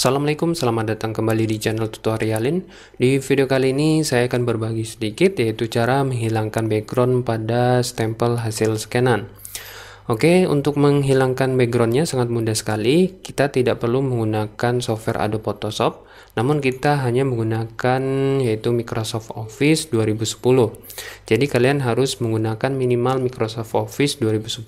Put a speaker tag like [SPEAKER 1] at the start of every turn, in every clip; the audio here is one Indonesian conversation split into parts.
[SPEAKER 1] Assalamualaikum, selamat datang kembali di channel tutorialin Di video kali ini saya akan berbagi sedikit yaitu cara menghilangkan background pada stempel hasil scanan Oke, untuk menghilangkan backgroundnya sangat mudah sekali Kita tidak perlu menggunakan software Adobe Photoshop namun kita hanya menggunakan yaitu Microsoft Office 2010. Jadi kalian harus menggunakan minimal Microsoft Office 2010.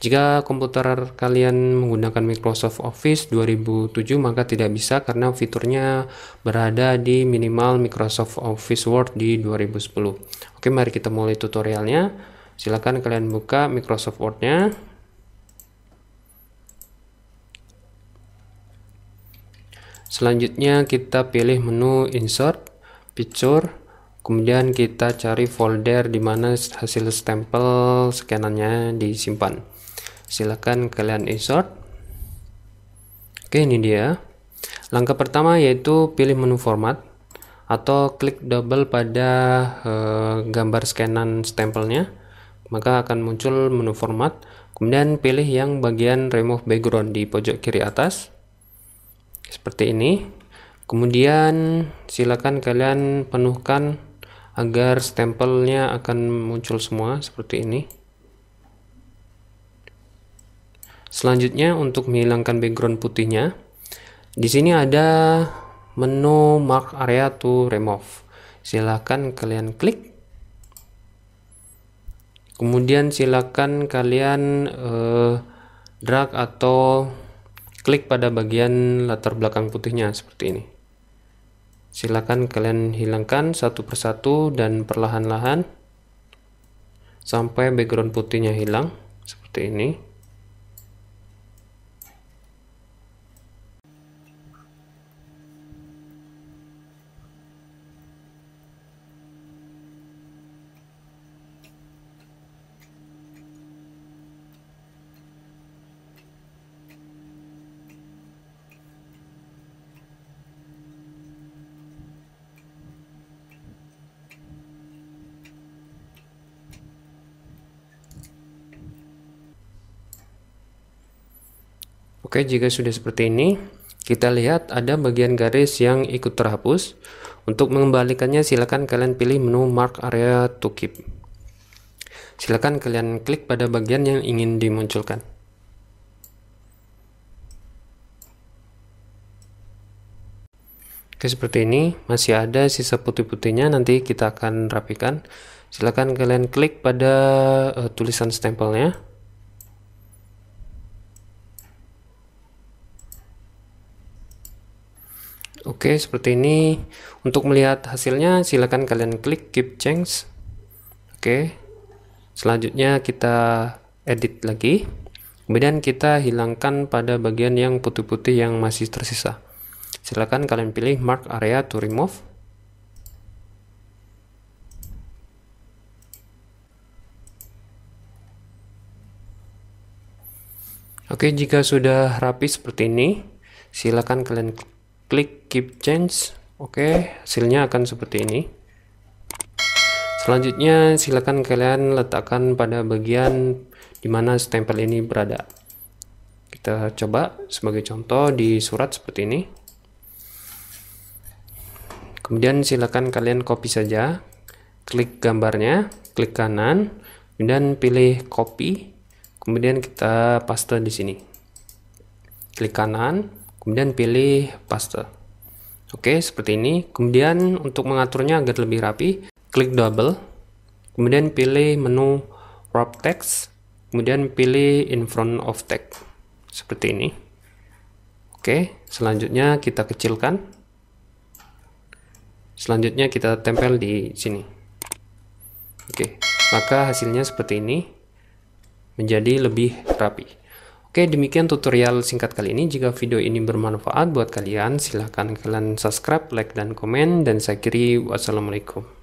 [SPEAKER 1] Jika komputer kalian menggunakan Microsoft Office 2007 maka tidak bisa karena fiturnya berada di minimal Microsoft Office Word di 2010. Oke, mari kita mulai tutorialnya. Silakan kalian buka Microsoft Word-nya. Selanjutnya kita pilih menu insert, picture, kemudian kita cari folder di mana hasil stempel scanannya disimpan. silakan kalian insert. Oke, ini dia. Langkah pertama yaitu pilih menu format atau klik double pada uh, gambar scanan stempelnya maka akan muncul menu format kemudian pilih yang bagian remove background di pojok kiri atas seperti ini kemudian silakan kalian penuhkan agar stempelnya akan muncul semua seperti ini selanjutnya untuk menghilangkan background putihnya di sini ada menu mark area to remove Silakan kalian klik kemudian silakan kalian eh, drag atau Klik pada bagian latar belakang putihnya seperti ini. Silakan kalian hilangkan satu persatu dan perlahan-lahan sampai background putihnya hilang seperti ini. Oke, jika sudah seperti ini, kita lihat ada bagian garis yang ikut terhapus. Untuk mengembalikannya, silakan kalian pilih menu Mark Area to Keep. Silakan kalian klik pada bagian yang ingin dimunculkan. Oke, seperti ini. Masih ada sisa putih-putihnya, nanti kita akan rapikan. Silakan kalian klik pada uh, tulisan stempelnya. Oke, seperti ini. Untuk melihat hasilnya, silakan kalian klik keep change. Oke. Selanjutnya kita edit lagi. Kemudian kita hilangkan pada bagian yang putih-putih yang masih tersisa. Silakan kalian pilih mark area to remove. Oke, jika sudah rapi seperti ini, silakan kalian klik klik keep change oke okay, hasilnya akan seperti ini selanjutnya silakan kalian letakkan pada bagian dimana stempel ini berada kita coba sebagai contoh di surat seperti ini kemudian silakan kalian copy saja klik gambarnya klik kanan kemudian pilih copy kemudian kita paste di sini klik kanan kemudian pilih paste oke seperti ini kemudian untuk mengaturnya agar lebih rapi klik double kemudian pilih menu wrap text kemudian pilih in front of text seperti ini oke selanjutnya kita kecilkan selanjutnya kita tempel di sini oke maka hasilnya seperti ini menjadi lebih rapi Oke, demikian tutorial singkat kali ini. Jika video ini bermanfaat buat kalian, silahkan kalian subscribe, like, dan komen. Dan saya kiri, wassalamualaikum.